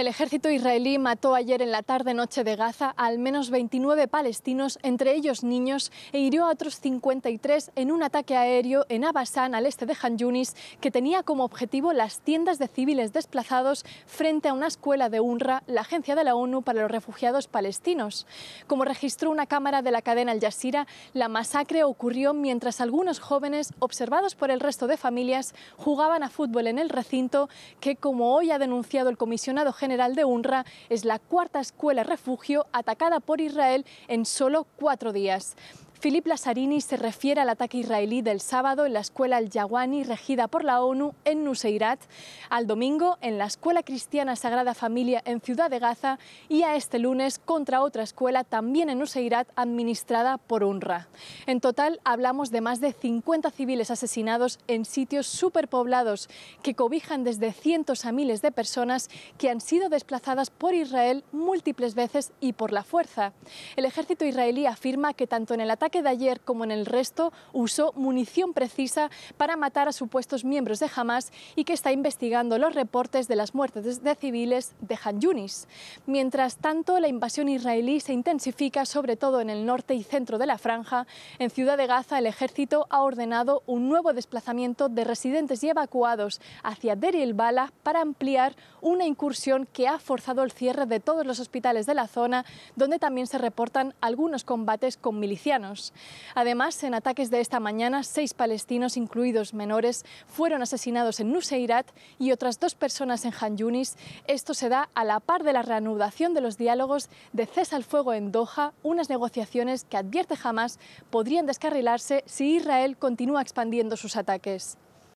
El ejército israelí mató ayer en la tarde-noche de Gaza a al menos 29 palestinos, entre ellos niños, e hirió a otros 53 en un ataque aéreo en abasán al este de Han Yunis, que tenía como objetivo las tiendas de civiles desplazados frente a una escuela de UNRWA, la agencia de la ONU para los refugiados palestinos. Como registró una cámara de la cadena Al Jazeera, la masacre ocurrió mientras algunos jóvenes, observados por el resto de familias, jugaban a fútbol en el recinto que, como hoy ha denunciado el comisionado general, General de UNRWA es la cuarta escuela refugio atacada por Israel en solo cuatro días. Philip Lazzarini se refiere al ataque israelí del sábado en la escuela Al-Yawani, regida por la ONU en Nuseirat, al domingo en la escuela cristiana Sagrada Familia en Ciudad de Gaza y a este lunes contra otra escuela también en Nuseirat administrada por UNRWA. En total hablamos de más de 50 civiles asesinados en sitios superpoblados que cobijan desde cientos a miles de personas que han sido desplazadas por Israel múltiples veces y por la fuerza. El ejército israelí afirma que tanto en el ataque que de ayer, como en el resto, usó munición precisa para matar a supuestos miembros de Hamas y que está investigando los reportes de las muertes de civiles de Han Yunis. Mientras tanto, la invasión israelí se intensifica, sobre todo en el norte y centro de la franja. En Ciudad de Gaza, el ejército ha ordenado un nuevo desplazamiento de residentes y evacuados hacia Der el Bala para ampliar una incursión que ha forzado el cierre de todos los hospitales de la zona, donde también se reportan algunos combates con milicianos. Además, en ataques de esta mañana, seis palestinos, incluidos menores, fueron asesinados en Nuseirat y otras dos personas en Han Yunis. Esto se da a la par de la reanudación de los diálogos de cese al fuego en Doha, unas negociaciones que advierte jamás podrían descarrilarse si Israel continúa expandiendo sus ataques.